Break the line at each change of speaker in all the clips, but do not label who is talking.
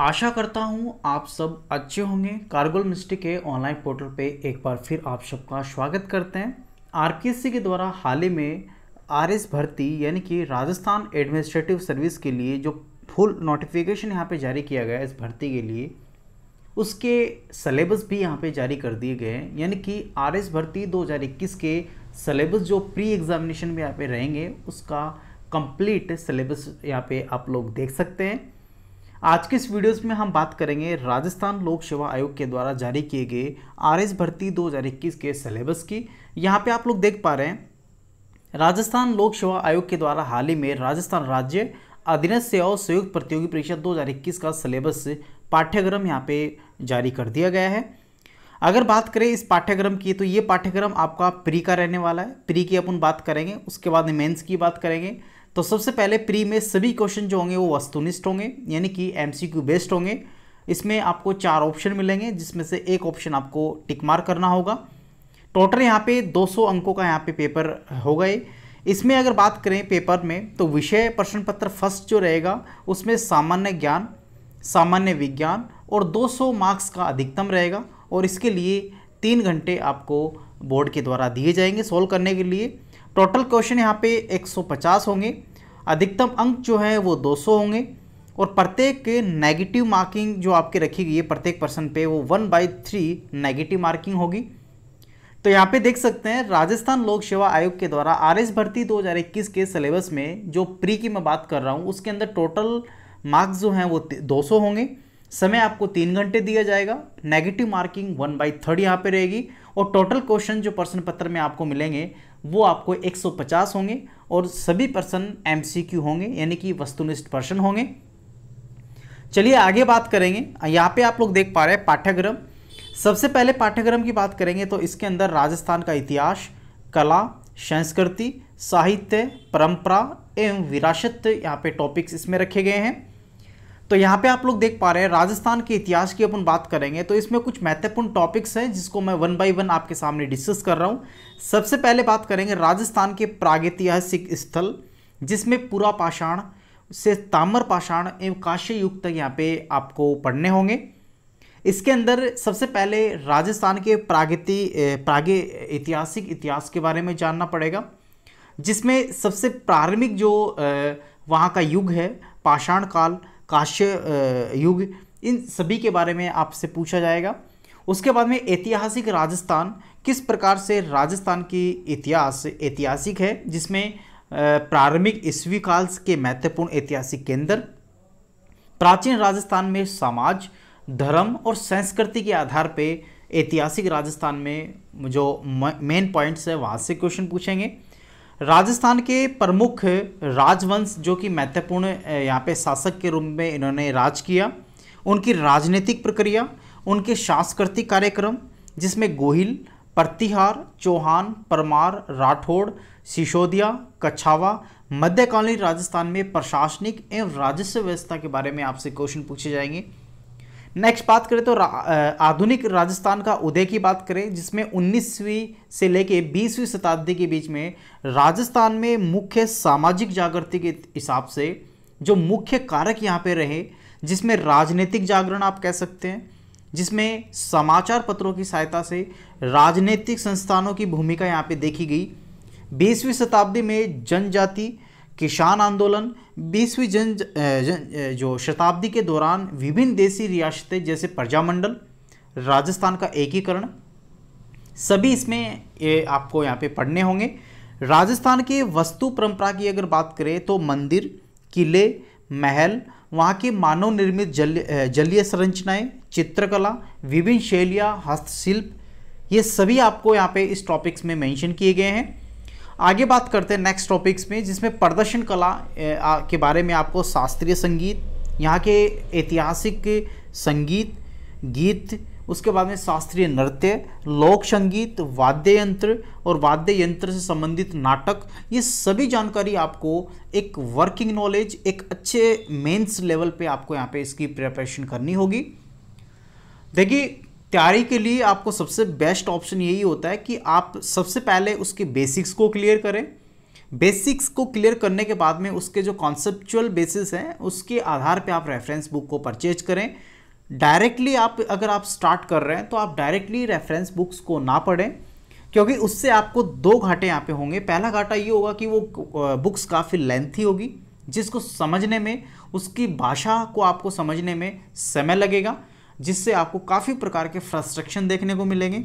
आशा करता हूँ आप सब अच्छे होंगे कार्गोल मिस्ट्री के ऑनलाइन पोर्टल पे एक बार फिर आप सबका स्वागत करते हैं आर के द्वारा हाल ही में आर भर्ती यानी कि राजस्थान एडमिनिस्ट्रेटिव सर्विस के लिए जो फुल नोटिफिकेशन यहाँ पे जारी किया गया है इस भर्ती के लिए उसके सलेबस भी यहाँ पे जारी कर दिए गए हैं यानी कि आर एस भर्ती 2021 के सलेबस जो प्री एग्ज़ामिनेशन में यहाँ पे रहेंगे उसका कंप्लीट सिलेबस यहाँ पे आप लोग देख सकते हैं आज के इस वीडियोस में हम बात करेंगे राजस्थान लोक सेवा आयोग के द्वारा जारी किए गए आर एस भर्ती 2021 के सिलेबस की यहाँ पे आप लोग देख पा रहे हैं राजस्थान लोक सेवा आयोग के द्वारा हाल ही में राजस्थान राज्य अधीनस्थ सेवा संयुक्त प्रतियोगी परीक्षा दो का सिलेबस पाठ्यक्रम यहाँ पे जारी कर दिया गया है अगर बात करें इस पाठ्यक्रम की तो ये पाठ्यक्रम आपका प्री का रहने वाला है प्री की अपन बात करेंगे उसके बाद मेंस की बात करेंगे तो सबसे पहले प्री में सभी क्वेश्चन जो होंगे वो वस्तुनिष्ठ होंगे यानी कि एम बेस्ड होंगे इसमें आपको चार ऑप्शन मिलेंगे जिसमें से एक ऑप्शन आपको टिक करना होगा टोटल यहाँ पे 200 अंकों का यहाँ पे पेपर हो गए इसमें अगर बात करें पेपर में तो विषय प्रश्न पत्र फर्स्ट जो रहेगा उसमें सामान्य ज्ञान सामान्य विज्ञान और 200 मार्क्स का अधिकतम रहेगा और इसके लिए तीन घंटे आपको बोर्ड के द्वारा दिए जाएंगे सोल्व करने के लिए टोटल क्वेश्चन यहाँ पे 150 होंगे अधिकतम अंक जो है वो 200 होंगे और प्रत्येक नेगेटिव मार्किंग जो आपके रखी गई है प्रत्येक पर्सन पे वो one by three negative marking होगी तो यहाँ पे देख सकते हैं राजस्थान लोक सेवा आयोग के द्वारा आर एस भर्ती 2021 के सिलेबस में जो प्री की मैं बात कर रहा हूँ उसके अंदर टोटल मार्क्स जो हैं वो दो होंगे समय आपको तीन घंटे दिया जाएगा negative marking one by third यहाँ पे रहेगी और टोटल क्वेश्चन जो प्रश्न पत्र में आपको मिलेंगे वो आपको 150 होंगे और सभी पर्सन एम होंगे यानी कि वस्तुनिष्ठ पर्सन होंगे चलिए आगे बात करेंगे यहाँ पे आप लोग देख पा रहे हैं पाठ्यक्रम सबसे पहले पाठ्यक्रम की बात करेंगे तो इसके अंदर राजस्थान का इतिहास कला संस्कृति साहित्य परंपरा एवं विरासत यहाँ पे टॉपिक्स इसमें रखे गए हैं तो यहाँ पे आप लोग देख पा रहे हैं राजस्थान के इतिहास की अपन बात करेंगे तो इसमें कुछ महत्वपूर्ण टॉपिक्स हैं जिसको मैं वन बाई वन आपके सामने डिस्कस कर रहा हूँ सबसे पहले बात करेंगे राजस्थान के प्रागैतिहासिक स्थल जिसमें पूरा पाषाण से ताम्र पाषाण एवं काश्य युग तक यहाँ पे आपको पढ़ने होंगे इसके अंदर सबसे पहले राजस्थान के प्रागति प्रागे ऐतिहासिक इतिहास के बारे में जानना पड़ेगा जिसमें सबसे प्रारंभिक जो वहाँ का युग है पाषाण काल काश्य युग इन सभी के बारे में आपसे पूछा जाएगा उसके बाद में ऐतिहासिक राजस्थान किस प्रकार से राजस्थान की इतिहास ऐतिहासिक है जिसमें प्रारंभिक ईस्वी काल के महत्वपूर्ण ऐतिहासिक केंद्र प्राचीन राजस्थान में समाज धर्म और संस्कृति के आधार पे ऐतिहासिक राजस्थान में जो मेन पॉइंट्स है वहाँ से क्वेश्चन पूछेंगे राजस्थान के प्रमुख राजवंश जो कि महत्वपूर्ण यहाँ पे शासक के रूप में इन्होंने राज किया उनकी राजनीतिक प्रक्रिया उनके सांस्कृतिक कार्यक्रम जिसमें गोहिल प्रतिहार चौहान परमार राठौड़ सिसोदिया कछावा मध्यकालीन राजस्थान में प्रशासनिक एवं राजस्व व्यवस्था के बारे में आपसे क्वेश्चन पूछे जाएंगे नेक्स्ट बात करें तो रा, आधुनिक राजस्थान का उदय की बात करें जिसमें 19वीं से लेके 20वीं शताब्दी के बीच में राजस्थान में मुख्य सामाजिक जागृति के हिसाब से जो मुख्य कारक यहाँ पे रहे जिसमें राजनीतिक जागरण आप कह सकते हैं जिसमें समाचार पत्रों की सहायता से राजनीतिक संस्थानों की भूमिका यहाँ पे देखी गई बीसवीं शताब्दी में जनजाति किसान आंदोलन बीसवीं जन, जन जो शताब्दी के दौरान विभिन्न देसी रियासतें जैसे प्रजामंडल राजस्थान का एकीकरण सभी इसमें ये आपको यहाँ पे पढ़ने होंगे राजस्थान के वस्तु परंपरा की अगर बात करें तो मंदिर किले महल वहाँ की मानव निर्मित जल जलीय संरचनाएँ चित्रकला विभिन्न शैलियाँ हस्तशिल्प ये सभी आपको यहाँ पे इस टॉपिक्स में मेंशन किए गए हैं आगे बात करते हैं नेक्स्ट टॉपिक्स में जिसमें प्रदर्शन कला के बारे में आपको शास्त्रीय संगीत यहाँ के ऐतिहासिक संगीत गीत उसके बाद में शास्त्रीय नृत्य लोक संगीत वाद्य यंत्र और वाद्य यंत्र से संबंधित नाटक ये सभी जानकारी आपको एक वर्किंग नॉलेज एक अच्छे मेंस लेवल पे आपको यहाँ पे इसकी प्रिपरेशन करनी होगी देखिए तैयारी के लिए आपको सबसे बेस्ट ऑप्शन यही होता है कि आप सबसे पहले उसके बेसिक्स को क्लियर करें बेसिक्स को क्लियर करने के बाद में उसके जो कॉन्सेप्चुअल बेसिस हैं उसके आधार पे आप रेफरेंस बुक को परचेज करें डायरेक्टली आप अगर आप स्टार्ट कर रहे हैं तो आप डायरेक्टली रेफरेंस बुक्स को ना पढ़ें क्योंकि उससे आपको दो घाटे यहाँ पे होंगे पहला घाटा ये होगा कि वो बुक्स काफ़ी लेंथी होगी जिसको समझने में उसकी भाषा को आपको समझने में समय लगेगा जिससे आपको काफ़ी प्रकार के फ्रस्ट्रक्शन देखने को मिलेंगे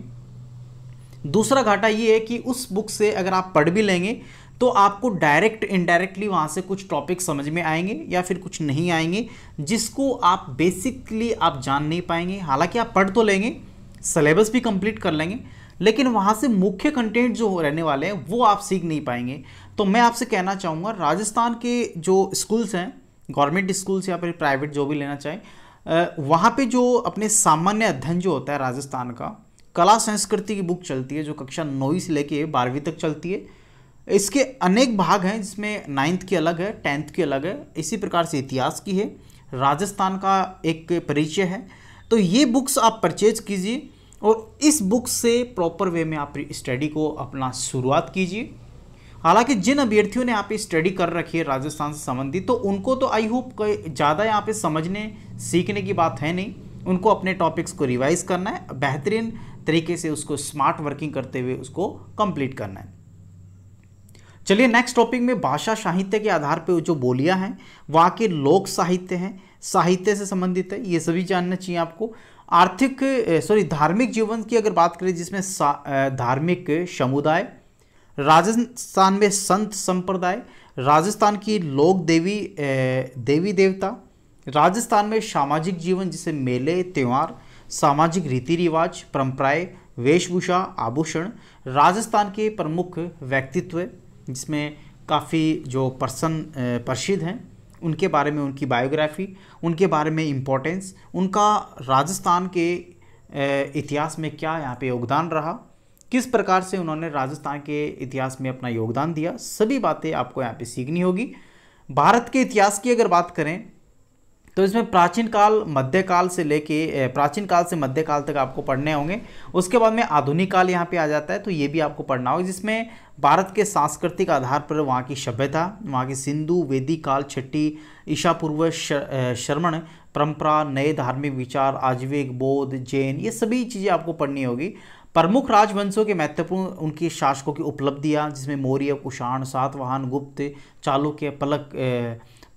दूसरा घाटा ये है कि उस बुक से अगर आप पढ़ भी लेंगे तो आपको डायरेक्ट इनडायरेक्टली वहाँ से कुछ टॉपिक समझ में आएंगे या फिर कुछ नहीं आएंगे जिसको आप बेसिकली आप जान नहीं पाएंगे हालांकि आप पढ़ तो लेंगे सिलेबस भी कंप्लीट कर लेंगे लेकिन वहाँ से मुख्य कंटेंट जो रहने वाले हैं वो आप सीख नहीं पाएंगे तो मैं आपसे कहना चाहूँगा राजस्थान के जो स्कूल्स हैं गवर्नमेंट स्कूल्स या फिर प्राइवेट जो भी लेना चाहें वहाँ पे जो अपने सामान्य अध्ययन जो होता है राजस्थान का कला संस्कृति की बुक चलती है जो कक्षा नौवीं से लेके बारहवीं तक चलती है इसके अनेक भाग हैं जिसमें नाइन्थ की अलग है टेंथ की अलग है इसी प्रकार से इतिहास की है राजस्थान का एक परिचय है तो ये बुक्स आप परचेज कीजिए और इस बुक से प्रॉपर वे में आप स्टडी को अपना शुरुआत कीजिए हालांकि जिन अभ्यर्थियों ने यहाँ पे स्टडी कर रखी है राजस्थान से संबंधित तो उनको तो आई होप ज़्यादा यहाँ पे समझने सीखने की बात है नहीं उनको अपने टॉपिक्स को रिवाइज करना है बेहतरीन तरीके से उसको स्मार्ट वर्किंग करते हुए उसको कंप्लीट करना है चलिए नेक्स्ट टॉपिक में भाषा साहित्य के आधार पर जो बोलियां हैं वहाँ के लोक साहित्य हैं साहित्य से संबंधित है ये सभी जानना चाहिए आपको आर्थिक सॉरी धार्मिक जीवन की अगर बात करें जिसमें धार्मिक समुदाय राजस्थान में संत संप्रदाय राजस्थान की लोक देवी देवी देवता राजस्थान में सामाजिक जीवन जिसे मेले त्यौहार सामाजिक रीति रिवाज परंपराएं वेशभूषा आभूषण राजस्थान के प्रमुख व्यक्तित्व जिसमें काफ़ी जो पर्सन प्रसिद्ध हैं उनके बारे में उनकी बायोग्राफी उनके बारे में इम्पोर्टेंस उनका राजस्थान के इतिहास में क्या यहाँ पे योगदान रहा किस प्रकार से उन्होंने राजस्थान के इतिहास में अपना योगदान दिया सभी बातें आपको यहाँ पे सीखनी होगी भारत के इतिहास की अगर बात करें तो इसमें प्राचीन काल मध्यकाल से लेके प्राचीन काल से मध्यकाल तक आपको पढ़ने होंगे उसके बाद में आधुनिक काल यहाँ पे आ जाता है तो ये भी आपको पढ़ना होगा जिसमें भारत के सांस्कृतिक आधार पर वहाँ की सभ्यता वहाँ की सिंधु वेदी काल छठी ईशा पूर्व श्रमण परंपरा नए धार्मिक विचार आजीविक बोध जैन ये सभी चीज़ें आपको पढ़नी होगी प्रमुख राजवंशों के महत्वपूर्ण उनके शासकों की उपलब्धियाँ जिसमें मौर्य कुषाण सातवाहन गुप्त चालुक्य पलक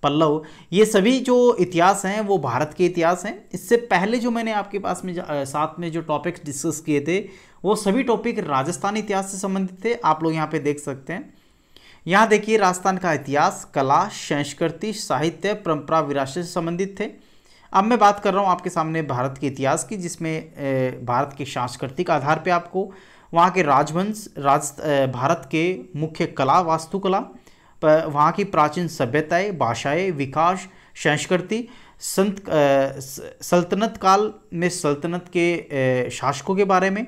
पल्लव ये सभी जो इतिहास हैं वो भारत के इतिहास हैं इससे पहले जो मैंने आपके पास में साथ में जो टॉपिक्स डिस्कस किए थे वो सभी टॉपिक राजस्थान इतिहास से संबंधित थे आप लोग यहाँ पे देख सकते हैं यहाँ देखिए राजस्थान का इतिहास कला संस्कृति साहित्य परंपरा विरासत से संबंधित थे अब मैं बात कर रहा हूँ आपके सामने भारत के इतिहास की जिसमें भारत के सांस्कृतिक आधार पर आपको वहाँ के राजवंश राज भारत के मुख्य कला वास्तुकला वहाँ की प्राचीन सभ्यताएँ भाषाएँ विकास संस्कृति संत सल्तनत काल में सल्तनत के शासकों के बारे में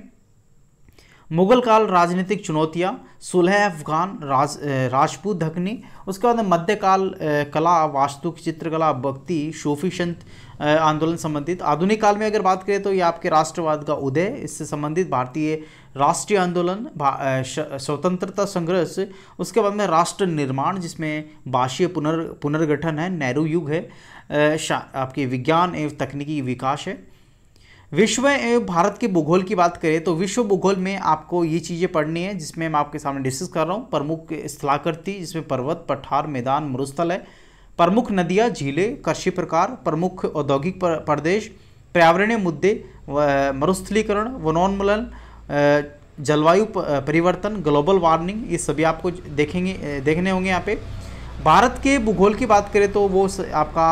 मुगल काल राजनीतिक चुनौतियाँ सुलह अफगान राज राजपूत धकनी उसके बाद मध्यकाल कला वास्तु चित्रकला भक्ति सूफी संत आंदोलन संबंधित आधुनिक काल में अगर बात करें तो ये आपके राष्ट्रवाद का उदय इससे संबंधित भारतीय राष्ट्रीय आंदोलन स्वतंत्रता संघर्ष उसके बाद में राष्ट्र निर्माण जिसमें भाषीय पुनर् पुनर्गठन है नेहरू युग है आपके विज्ञान एवं तकनीकी विकास है विश्व एवं भारत के भूगोल की बात करें तो विश्व भूगोल में आपको ये चीज़ें पढ़नी है जिसमें मैं आपके सामने डिस्कस कर रहा हूँ प्रमुख स्थलाकृति जिसमें पर्वत पठार मैदान मरुस्थल है प्रमुख नदियाँ झीलें कृषि प्रकार प्रमुख औद्योगिक प्रदेश पर्यावरणीय मुद्दे मरुस्थलीकरण वनोन्मूलन जलवायु परिवर्तन ग्लोबल वार्मिंग ये सभी आपको देखेंगे देखने होंगे यहाँ पे भारत के भूगोल की बात करें तो वो आपका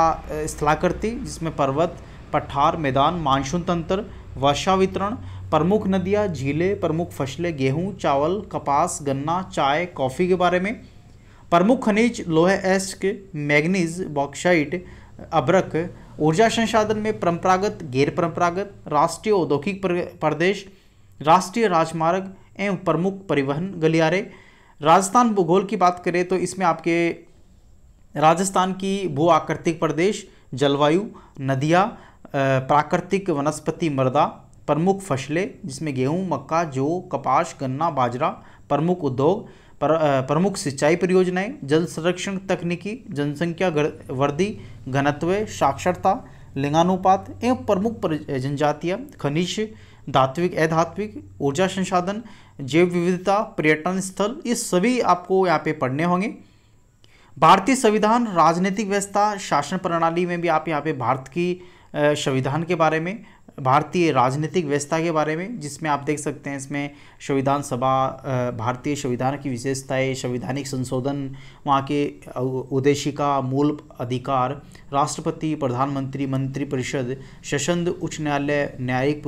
स्थलाकृति जिसमें पर्वत पठार मैदान मानसून तंत्र वर्षा वितरण प्रमुख नदियाँ झीलें प्रमुख फसलें गेहूँ चावल कपास गन्ना चाय कॉफ़ी के बारे में प्रमुख खनिज लोहे एस्क मैग्नीज बॉक्साइट अब्रक ऊर्जा संसाधन में परंपरागत गैर परंपरागत राष्ट्रीय औद्योगिक प्रदेश राष्ट्रीय राजमार्ग एवं प्रमुख परिवहन गलियारे राजस्थान भूगोल की बात करें तो इसमें आपके राजस्थान की भू आकृतिक प्रदेश जलवायु नदियाँ प्राकृतिक वनस्पति मृदा प्रमुख फसलें जिसमें गेहूँ मक्का जौ कपास गन्ना बाजरा प्रमुख उद्योग पर, प्रमुख सिंचाई परियोजनाएं जल संरक्षण तकनीकी जनसंख्या वृद्धि घनत्व साक्षरता लिंगानुपात एवं प्रमुख जनजातीय खनिज धात्विक अधात्विक ऊर्जा संसाधन जैव विविधता पर्यटन स्थल ये सभी आपको यहाँ पे पढ़ने होंगे भारतीय संविधान राजनीतिक व्यवस्था शासन प्रणाली में भी आप यहाँ पे भारत की संविधान के बारे में भारतीय राजनीतिक व्यवस्था के बारे में जिसमें आप देख सकते हैं इसमें संविधान सभा भारतीय संविधान की विशेषताएं संवैधानिक संशोधन वहाँ के उद्देशिका मूल अधिकार राष्ट्रपति प्रधानमंत्री मंत्रिपरिषद सशंद उच्च न्यायालय न्यायिक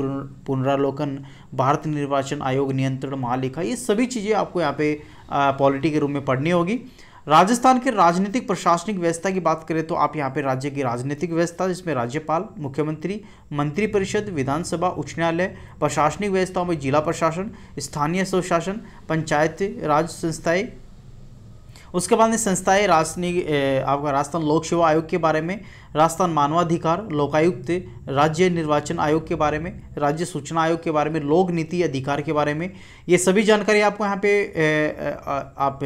पुनरालोकन भारत निर्वाचन आयोग नियंत्रण महालेखा ये सभी चीज़ें आपको यहाँ पे पॉलिटी के रूप में पढ़नी होगी राजस्थान के राजनीतिक प्रशासनिक व्यवस्था की बात करें तो आप यहाँ पे राज्य की राजनीतिक व्यवस्था जिसमें राज्यपाल मुख्यमंत्री मंत्रिपरिषद विधानसभा उच्च न्यायालय प्रशासनिक व्यवस्थाओं में जिला प्रशासन स्थानीय स्वशासन पंचायत राज संस्थाएं उसके बाद में संस्थाएं राजनी आपका राजस्थान लोक सेवा आयोग के बारे में राजस्थान मानवाधिकार लोकायुक्त राज्य निर्वाचन आयोग के बारे में राज्य सूचना आयोग के बारे में लोक नीति अधिकार के बारे में ये सभी जानकारी आपको यहाँ पे आप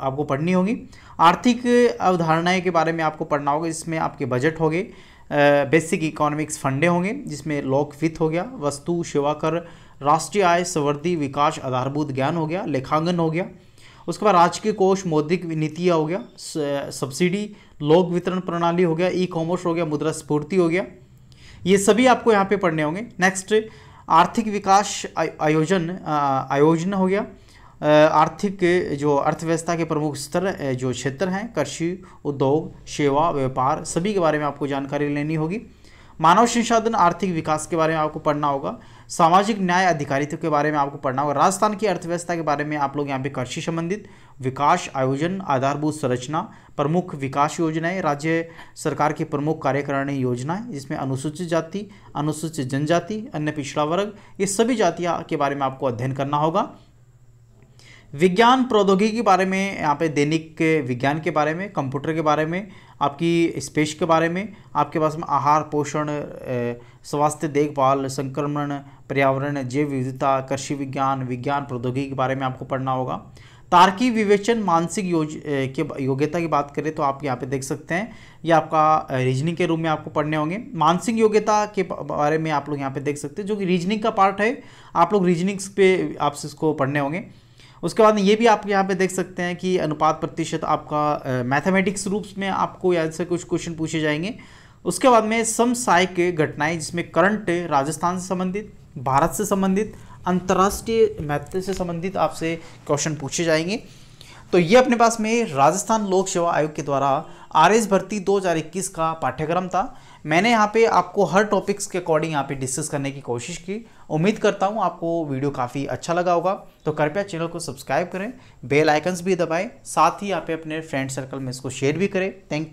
आपको पढ़नी होगी आर्थिक अवधारणाएं के बारे में आपको पढ़ना होगा जिसमें आपके बजट होंगे बेसिक इकोनॉमिक्स फंडे होंगे जिसमें लोक वित्त हो गया वस्तु सेवा कर राष्ट्रीय आय संवर्धि विकास आधारभूत ज्ञान हो गया लेखांगन हो गया उसके बाद राजकीय कोष मौद्रिक नीति हो गया सब्सिडी लोक वितरण प्रणाली हो गया ई कॉमर्स हो गया मुद्रा स्फूर्ति हो गया ये सभी आपको यहाँ पे पढ़ने होंगे नेक्स्ट आर्थिक विकास आयोजन आयोजन हो गया आर्थिक जो अर्थव्यवस्था के प्रमुख स्तर जो क्षेत्र हैं कृषि उद्योग सेवा व्यापार सभी के बारे में आपको जानकारी लेनी होगी मानव संसाधन आर्थिक विकास के बारे में आपको पढ़ना होगा सामाजिक न्याय अधिकारित्व के बारे में आपको पढ़ना होगा राजस्थान की अर्थव्यवस्था के बारे में आप लोग यहाँ पे कृषि संबंधित विकास आयोजन आधारभूत संरचना प्रमुख विकास योजनाएं राज्य सरकार की प्रमुख कार्यकारिणी योजनाएं जिसमें अनुसूचित जाति अनुसूचित जनजाति अन्य पिछड़ा वर्ग ये सभी जातियाँ के बारे में आपको अध्ययन करना होगा विज्ञान प्रौद्योगिकी के बारे में यहाँ पे दैनिक विज्ञान के बारे में कंप्यूटर के बारे में आपकी स्पेस के बारे में आपके पास में आहार पोषण स्वास्थ्य देखभाल संक्रमण पर्यावरण जैव विविधता कृषि विज्ञान विज्ञान प्रौद्योगिकी के बारे में आपको पढ़ना होगा तार्किक विवेचन मानसिक योज के योग्यता की बात करें तो आप यहाँ पे देख सकते हैं ये आपका रीजनिंग के रूम में आपको पढ़ने होंगे मानसिक योग्यता के बारे में आप लोग यहाँ पे देख सकते हैं जो कि रीजनिंग का पार्ट है आप लोग रीजनिंग्स पे आपसे इसको पढ़ने होंगे उसके बाद में ये भी आप यहाँ पे देख सकते हैं कि अनुपात प्रतिशत आपका मैथमेटिक्स रूप्स में आपको यहाँ से कुछ क्वेश्चन पूछे जाएंगे उसके बाद में के घटनाएं जिसमें करंट राजस्थान से संबंधित भारत से संबंधित अंतर्राष्ट्रीय महत्व से संबंधित आपसे क्वेश्चन पूछे जाएंगे तो ये अपने पास में राजस्थान लोक सेवा आयोग के द्वारा आर एस भर्ती 2021 का पाठ्यक्रम था मैंने यहाँ पे आपको हर टॉपिक्स के अकॉर्डिंग यहाँ पे डिस्कस करने की कोशिश की उम्मीद करता हूँ आपको वीडियो काफ़ी अच्छा लगा होगा तो कृपया चैनल को सब्सक्राइब करें बेल आइकन्स भी दबाएं साथ ही आप अपने फ्रेंड सर्कल में इसको शेयर भी करें थैंक